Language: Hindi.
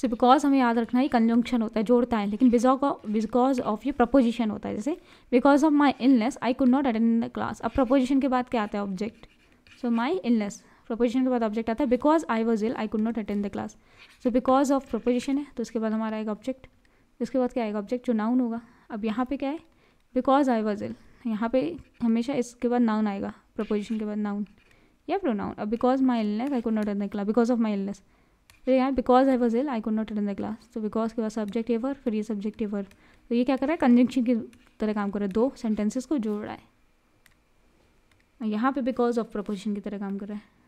सो बिकॉज हमें याद रखना है कंजंक्शन होता है जोड़ता है लेकिन बिकॉज ऑफ ये प्रपोजिशन होता है जैसे because of my illness I could not attend the class अब प्रपोजिशन के बाद क्या आता है object so my illness preposition के बाद ऑब्जेक्ट आता है because I was ill I could not attend the class so because of preposition है तो उसके बाद हमारा आएगा ऑब्जेक्ट उसके बाद क्या आएगा ऑब्जेक्ट जो नाउन होगा अब यहाँ पे क्या है बिकॉज आई वॉज इल यहाँ पे हमेशा इसके बाद नाउन आएगा प्रपोजिशन के बाद नाउन या प्रोनाउन अब because my illness I could not attend the class because of my illness फिर यहाँ because I was ill I could not attend the class तो बिकॉज के बाद सब्जेक्ट एवर फिर ये सब्जेक्ट एवर तो ये क्या कर रहा है कंजंक्शन की तरह काम कर रहा है दो सेंटेंसेस को जोड़ रहा है यहाँ पे बिकॉज ऑफ प्रपोजिशन की तरह काम कर रहा है